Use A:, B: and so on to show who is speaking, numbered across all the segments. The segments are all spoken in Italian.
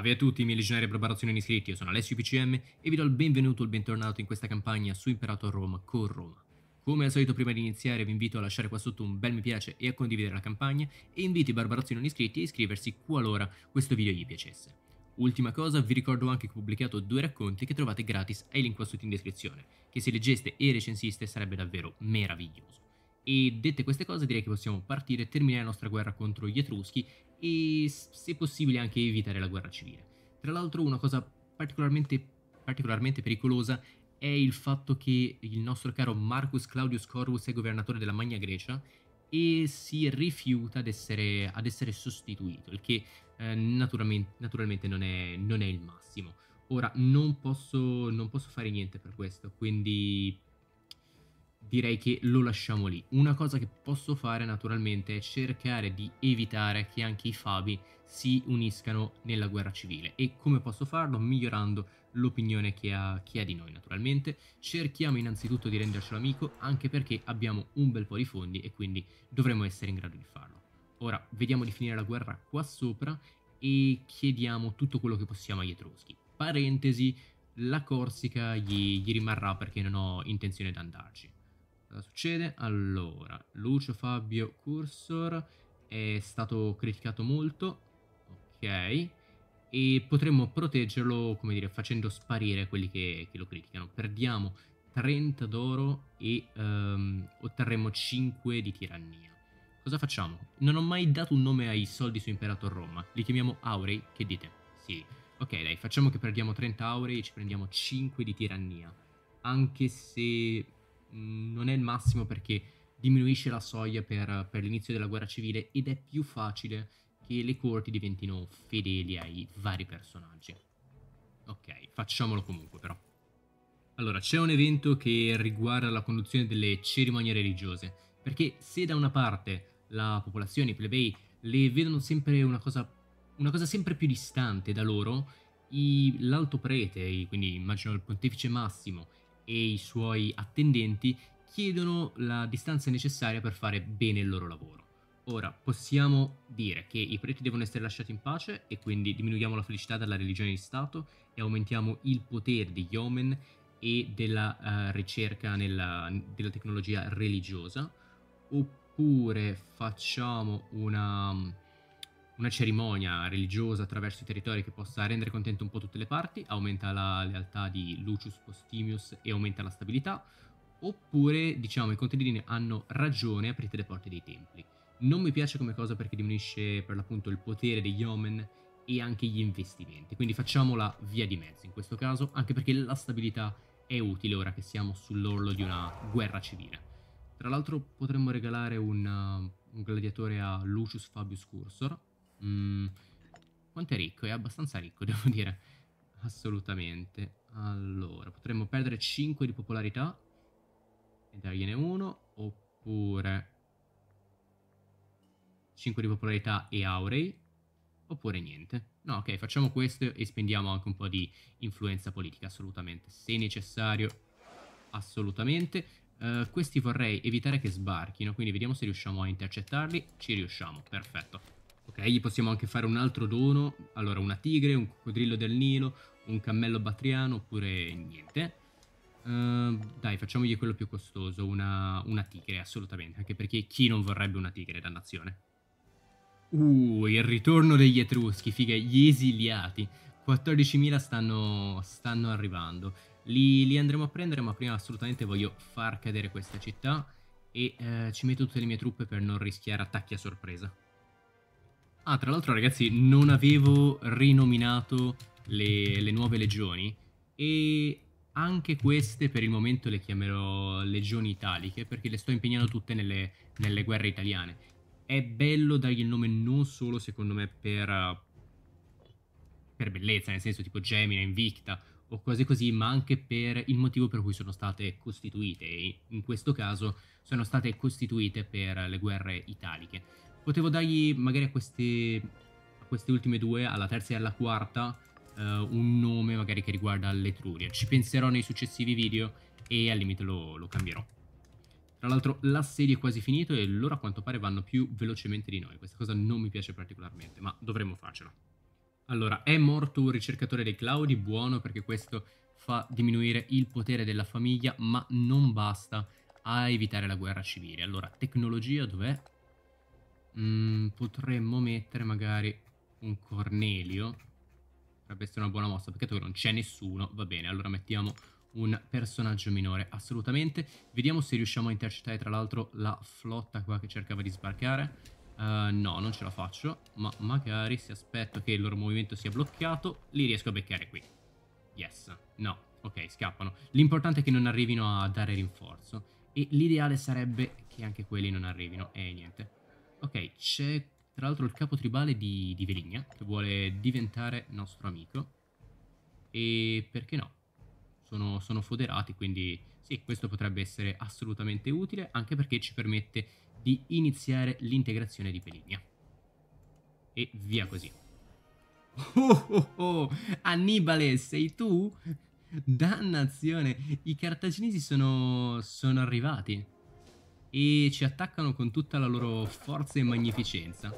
A: Salve a tutti i miei legionari e preparazioni iscritti, io sono Alessio PCM e vi do il benvenuto e il bentornato in questa campagna su Imperato a Roma con Roma. Come al solito prima di iniziare vi invito a lasciare qua sotto un bel mi piace e a condividere la campagna e invito i barbarazzoni non iscritti a iscriversi qualora questo video gli piacesse. Ultima cosa, vi ricordo anche che ho pubblicato due racconti che trovate gratis ai link qua sotto in descrizione, che se leggeste e recensiste sarebbe davvero meraviglioso. E dette queste cose direi che possiamo partire e terminare la nostra guerra contro gli Etruschi e se possibile anche evitare la guerra civile. Tra l'altro una cosa particolarmente, particolarmente pericolosa è il fatto che il nostro caro Marcus Claudius Corvus è governatore della Magna Grecia e si rifiuta ad essere, ad essere sostituito, il che eh, naturalmente, naturalmente non, è, non, è, il massimo. Ora, non posso, non posso fare niente per questo, quindi direi che lo lasciamo lì. Una cosa che posso fare naturalmente è cercare di evitare che anche i Fabi si uniscano nella guerra civile e come posso farlo? Migliorando l'opinione che ha chi è di noi naturalmente. Cerchiamo innanzitutto di rendercelo amico anche perché abbiamo un bel po' di fondi e quindi dovremmo essere in grado di farlo. Ora vediamo di finire la guerra qua sopra e chiediamo tutto quello che possiamo agli Etruschi. Parentesi, la Corsica gli, gli rimarrà perché non ho intenzione di andarci. Cosa succede? Allora, Lucio Fabio Cursor è stato criticato molto, ok, e potremmo proteggerlo, come dire, facendo sparire quelli che, che lo criticano. Perdiamo 30 d'oro e um, otterremo 5 di tirannia. Cosa facciamo? Non ho mai dato un nome ai soldi su Imperator Roma, li chiamiamo aurei, che dite? Sì, ok dai, facciamo che perdiamo 30 aurei e ci prendiamo 5 di tirannia. Anche se Mm, non è il massimo perché diminuisce la soglia per, per l'inizio della guerra civile ed è più facile che le corti diventino fedeli ai vari personaggi. Ok, facciamolo comunque però. Allora, c'è un evento che riguarda la conduzione delle cerimonie religiose, perché se da una parte la popolazione, i plebei, le vedono sempre una cosa, una cosa sempre più distante da loro, l'alto prete, quindi immagino il pontefice massimo, e i suoi attendenti chiedono la distanza necessaria per fare bene il loro lavoro. Ora, possiamo dire che i preti devono essere lasciati in pace e quindi diminuiamo la felicità dalla religione di Stato e aumentiamo il potere degli omen e della uh, ricerca nella, della tecnologia religiosa, oppure facciamo una una cerimonia religiosa attraverso i territori che possa rendere contento un po' tutte le parti, aumenta la lealtà di Lucius Postimius e aumenta la stabilità, oppure diciamo i contadini hanno ragione, aprite le porte dei templi. Non mi piace come cosa perché diminuisce per l'appunto il potere degli omen e anche gli investimenti, quindi facciamola via di mezzo in questo caso, anche perché la stabilità è utile ora che siamo sull'orlo di una guerra civile. Tra l'altro potremmo regalare un, un gladiatore a Lucius Fabius Cursor, Mm, quanto è ricco? È abbastanza ricco, devo dire. Assolutamente. Allora, potremmo perdere 5 di popolarità e dargliene uno, oppure 5 di popolarità e aurei, oppure niente. No, ok, facciamo questo e spendiamo anche un po' di influenza politica, assolutamente. Se necessario, assolutamente. Uh, questi vorrei evitare che sbarchino, quindi vediamo se riusciamo a intercettarli. Ci riusciamo, perfetto. Ok, gli possiamo anche fare un altro dono, allora una tigre, un coccodrillo del Nilo, un cammello batriano, oppure niente. Uh, dai, facciamogli quello più costoso, una, una, tigre, assolutamente, anche perché chi non vorrebbe una tigre, dannazione. Uh, il ritorno degli Etruschi, figa, gli esiliati. 14.000 stanno, stanno arrivando. Li, li, andremo a prendere, ma prima assolutamente voglio far cadere questa città e eh, ci metto tutte le mie truppe per non rischiare attacchi a sorpresa. Ah, tra l'altro ragazzi, non avevo rinominato le, le, nuove legioni e anche queste per il momento le chiamerò legioni italiche perché le sto impegnando tutte nelle, nelle guerre italiane. È bello dargli il nome non solo secondo me per, per bellezza, nel senso tipo Gemina, Invicta o cose così, ma anche per il motivo per cui sono state costituite. In questo caso sono state costituite per le guerre italiche potevo dargli magari a queste, a queste ultime due, alla terza e alla quarta, eh, un nome magari che riguarda l'Etruria. Ci penserò nei successivi video e al limite lo, lo cambierò. Tra l'altro l'assedio è quasi finito e loro a quanto pare vanno più velocemente di noi. Questa cosa non mi piace particolarmente, ma dovremmo farcela. Allora, è morto un ricercatore dei Claudi, buono perché questo fa diminuire il potere della famiglia, ma non basta a evitare la guerra civile. Allora, tecnologia dov'è? Mm, potremmo mettere magari un Cornelio. Potrebbe essere una buona mossa, peccato che non c'è nessuno. Va bene, allora mettiamo un personaggio minore, assolutamente. Vediamo se riusciamo a intercettare tra l'altro la flotta qua che cercava di sbarcare. Uh, no, non ce la faccio, ma magari se aspetto che il loro movimento sia bloccato, li riesco a beccare qui. Yes, no, ok, scappano. L'importante è che non arrivino a dare rinforzo. E l'ideale sarebbe che anche quelli non arrivino. E eh, niente. Ok, c'è tra l'altro il capo tribale di, di Veligna che vuole diventare nostro amico. E perché no? Sono, sono foderati, quindi sì, questo potrebbe essere assolutamente utile, anche perché ci permette di iniziare l'integrazione di Peligna. E via così. Oh oh oh! Annibale, sei tu? Dannazione! I cartaginesi sono... sono arrivati e ci attaccano con tutta la loro forza e magnificenza.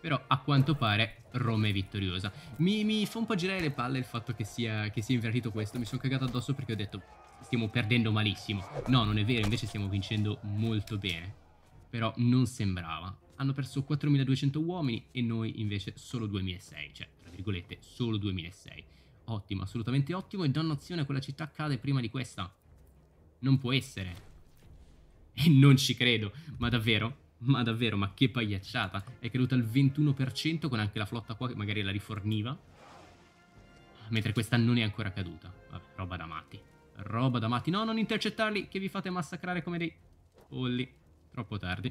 A: Però a quanto pare Roma è vittoriosa. Mi, mi fa un po' girare le palle il fatto che sia, che sia invertito questo. Mi sono cagato addosso perché ho detto stiamo perdendo malissimo. No, non è vero, invece stiamo vincendo molto bene. Però non sembrava. Hanno perso 4200 uomini e noi invece solo 2006. Cioè, tra virgolette, solo 2006. Ottimo, assolutamente ottimo. E danno a quella città cade prima di questa. Non può essere. E non ci credo, ma davvero? Ma davvero, ma che pagliacciata. È caduta al 21% con anche la flotta qua che magari la riforniva. Mentre questa non è ancora caduta. Vabbè, roba da matti. Roba da matti. No, non intercettarli che vi fate massacrare come dei... Polli. Troppo tardi.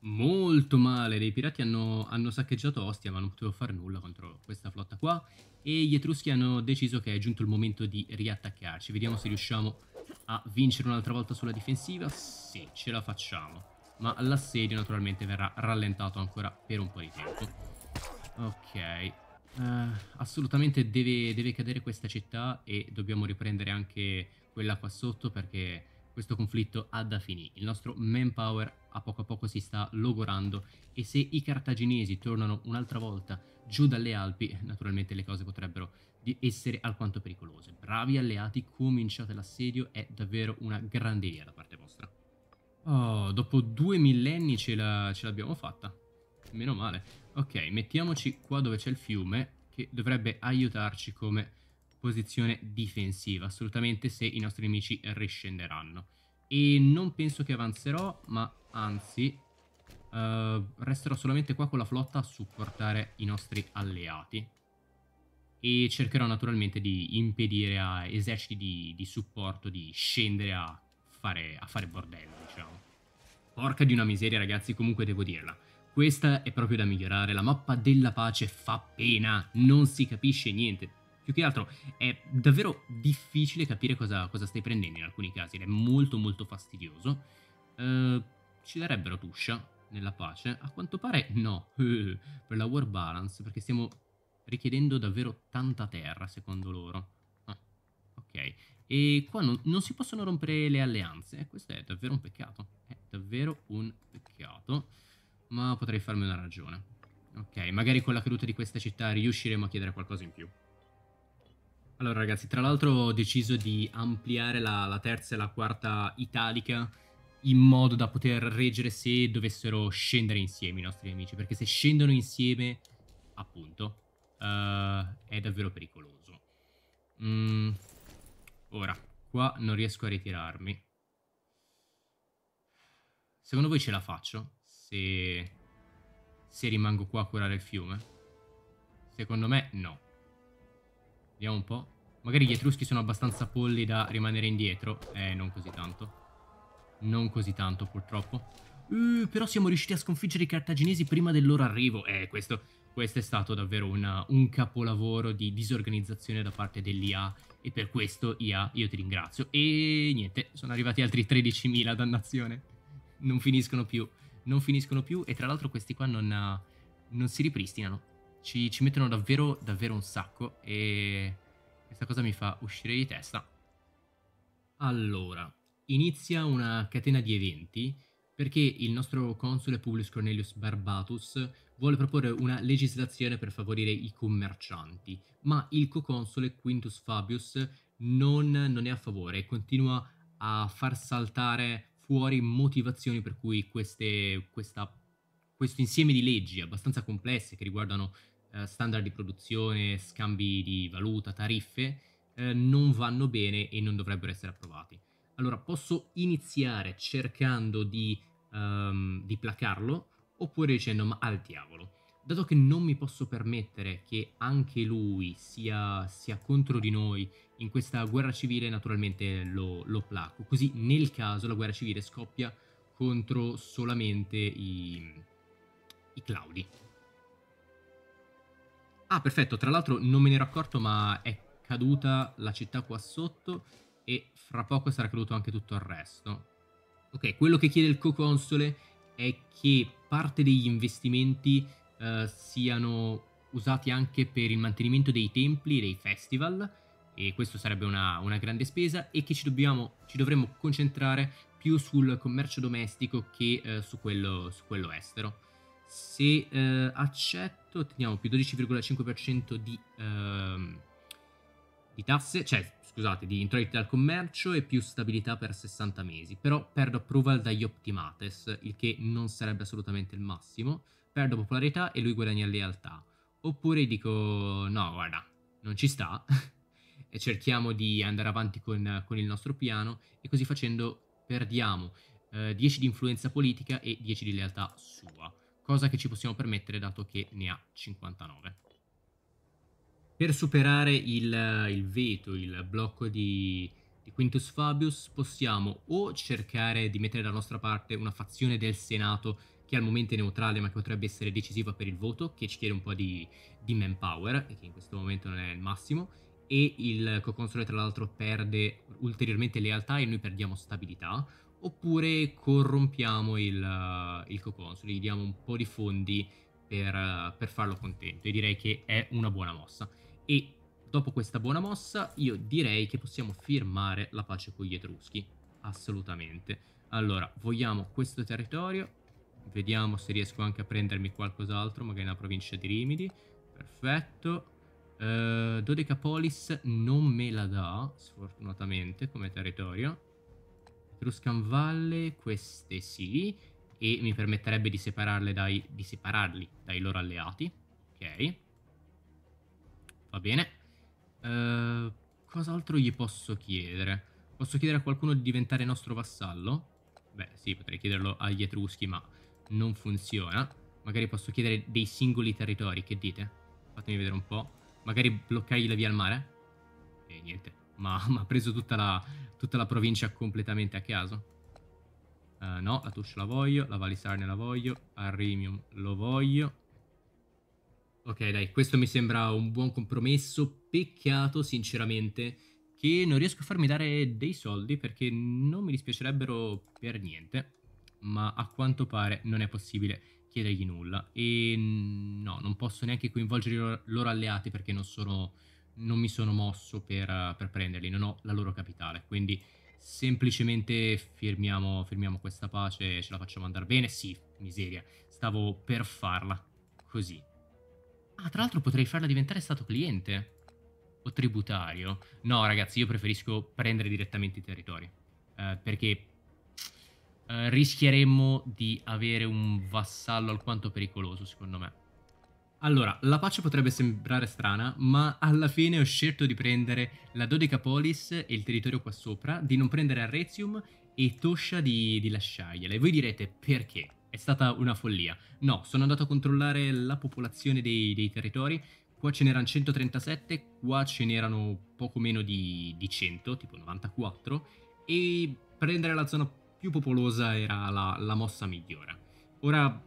A: Molto male. Dei pirati hanno, hanno saccheggiato Ostia ma non potevo fare nulla contro questa flotta qua. E gli Etruschi hanno deciso che è giunto il momento di riattaccarci. Vediamo se riusciamo a vincere un'altra volta sulla difensiva? Sì, ce la facciamo. Ma l'assedio naturalmente verrà rallentato ancora per un po' di tempo. Ok. Uh, assolutamente deve, deve cadere questa città e dobbiamo riprendere anche quella qua sotto perché questo conflitto ha da finire. Il nostro manpower a poco a poco si sta logorando e se i cartaginesi tornano un'altra volta giù dalle Alpi, naturalmente le cose potrebbero essere alquanto pericolose. Bravi alleati, cominciate l'assedio, è davvero una grande idea da parte vostra. Oh, dopo due millenni ce l'abbiamo fatta. Meno male. Ok, mettiamoci qua dove c'è il fiume, che dovrebbe aiutarci come posizione difensiva, assolutamente se i nostri nemici riscenderanno. E non penso che avanzerò, ma anzi uh, resterò solamente qua con la flotta a supportare i nostri alleati. E cercherò naturalmente di impedire a eserciti di, di supporto di scendere a fare, a fare bordello, diciamo. Porca di una miseria ragazzi, comunque devo dirla. Questa è proprio da migliorare, la mappa della pace fa pena, non si capisce niente più che altro è davvero difficile capire cosa, cosa stai prendendo in alcuni casi, ed è molto molto fastidioso. Eh, ci darebbero Tuscia nella pace? A quanto pare no, per la war balance, perché stiamo richiedendo davvero tanta terra, secondo loro. Ah, ok. E qua non, non, si possono rompere le alleanze, eh, questo è davvero un peccato. È davvero un peccato, ma potrei farmi una ragione. Ok, magari con la caduta di questa città riusciremo a chiedere qualcosa in più. Allora ragazzi, tra l'altro ho deciso di ampliare la, la terza e la quarta italica in modo da poter reggere se dovessero scendere insieme i nostri nemici, perché se scendono insieme, appunto, uh, è davvero pericoloso. Mm, ora, qua non riesco a ritirarmi. Secondo voi ce la faccio? Se, se rimango qua a curare il fiume? Secondo me no. Vediamo un po'. Magari gli etruschi sono abbastanza polli da rimanere indietro. Eh, non così tanto. Non così tanto, purtroppo. Uh, però siamo riusciti a sconfiggere i cartaginesi prima del loro arrivo. Eh, questo, questo è stato davvero una, un capolavoro di disorganizzazione da parte dell'IA. E per questo, IA, io ti ringrazio. E niente, sono arrivati altri 13.000, dannazione. Non finiscono più. Non finiscono più. E tra l'altro questi qua non, eh, non si ripristinano ci, ci mettono davvero, davvero un sacco e questa cosa mi fa uscire di testa. Allora, inizia una catena di eventi perché il nostro console Publius Cornelius Barbatus vuole proporre una legislazione per favorire i commercianti, ma il co-console Quintus Fabius non, non è a favore e continua a far saltare fuori motivazioni per cui queste, questa, questo insieme di leggi abbastanza complesse che riguardano eh, standard di produzione, scambi di valuta, tariffe, eh, non vanno bene e non dovrebbero essere approvati. Allora posso iniziare cercando di, um, di placarlo oppure dicendo ma al diavolo. Dato che non mi posso permettere che anche lui sia, sia contro di noi in questa guerra civile, naturalmente lo, lo placo. Così nel caso la guerra civile scoppia contro solamente i, i Claudi. Ah, perfetto, tra l'altro non me ne ero accorto, ma è caduta la città qua sotto e fra poco sarà caduto anche tutto il resto. Ok, quello che chiede il co-console è che parte degli investimenti eh, siano usati anche per il mantenimento dei templi e dei festival, e questo sarebbe una, una grande spesa, e che ci, dobbiamo, ci, dovremmo concentrare più sul commercio domestico che eh, su, quello, su quello estero. Se eh, accetto, otteniamo più 12,5% di, ehm, di tasse, cioè scusate, di introiti dal commercio e più stabilità per 60 mesi, però perdo approval dagli optimates, il che non sarebbe assolutamente il massimo, perdo popolarità e lui guadagna lealtà. Oppure dico no, guarda, non ci sta, e cerchiamo di andare avanti con, con, il nostro piano e così facendo perdiamo eh, 10 di influenza politica e 10 di lealtà sua cosa che ci possiamo permettere dato che ne ha 59. Per superare il, il veto, il blocco di, di Quintus Fabius, possiamo o cercare di mettere dalla nostra parte una fazione del Senato che al momento è neutrale ma che potrebbe essere decisiva per il voto, che ci chiede un po' di, di manpower, che in questo momento non è il massimo, e il co-console tra l'altro perde ulteriormente lealtà e noi perdiamo stabilità, oppure corrompiamo il, eh, il co-console, gli diamo un po' di fondi per, eh, per farlo contento e direi che è una buona mossa. E dopo questa buona mossa io direi che possiamo firmare la pace con gli Etruschi, assolutamente. Allora, vogliamo questo territorio, vediamo se riesco anche a prendermi qualcos'altro, magari una provincia di Rimidi, perfetto. Uh, eh, Dodecapolis non me la dà, sfortunatamente, come territorio. Etruscan Valle, queste sì, e mi permetterebbe di, dai, di separarli dai loro alleati. Ok. Va bene. Uh, cos'altro gli posso chiedere? Posso chiedere a qualcuno di diventare nostro vassallo? Beh, sì, potrei chiederlo agli Etruschi, ma non funziona. Magari posso chiedere dei singoli territori, che dite? Fatemi vedere un po'. Magari bloccargli la via al mare? E niente. ma, ha preso tutta la, tutta la, provincia completamente a caso. Uh, no, la Tush la voglio, la Valisarne la voglio, Arrimium lo voglio. Ok, dai, questo mi sembra un buon compromesso. Peccato, sinceramente, che non riesco a farmi dare dei soldi perché non mi dispiacerebbero per niente. Ma a quanto pare non è possibile chiedergli nulla. E no, non posso neanche coinvolgere i loro alleati perché non sono non mi sono mosso per, per prenderli, non ho la loro capitale, quindi semplicemente firmiamo, firmiamo questa pace, ce la facciamo andare bene, sì, miseria, stavo per farla, così. Ah, tra l'altro potrei farla diventare stato cliente o tributario. No, ragazzi, io preferisco prendere direttamente i territori, eh, perché eh, rischieremmo di avere un vassallo alquanto pericoloso, secondo me. Allora, la pace potrebbe sembrare strana, ma alla fine ho scelto di prendere la Dodecapolis e il territorio qua sopra, di non prendere Arrezium e Toscia di, di lasciargliela. E voi direte perché? È stata una follia. No, sono andato a controllare la popolazione dei, dei territori. Qua ce n'erano 137, qua ce n'erano poco meno di, di 100, tipo 94. E prendere la zona più popolosa era la, la mossa migliore. Ora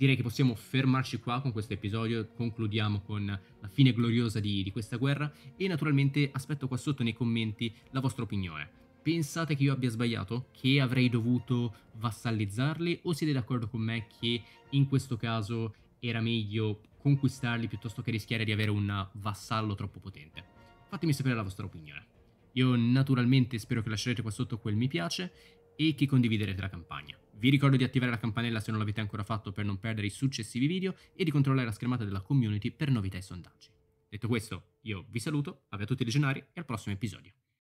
A: direi che possiamo fermarci qua con questo episodio, concludiamo con la fine gloriosa di, di questa guerra e naturalmente aspetto qua sotto nei commenti la vostra opinione. Pensate che io abbia sbagliato? Che avrei dovuto vassallizzarli? O siete d'accordo con me che in questo caso era meglio conquistarli piuttosto che rischiare di avere un vassallo troppo potente? Fatemi sapere la vostra opinione. Io naturalmente spero che lascerete qua sotto quel mi piace e chi condividerete la campagna. Vi ricordo di attivare la campanella se non l'avete ancora fatto per non perdere i successivi video e di controllare la schermata della community per novità e sondaggi. Detto questo, io vi saluto, avete tutti i legionari e al prossimo episodio.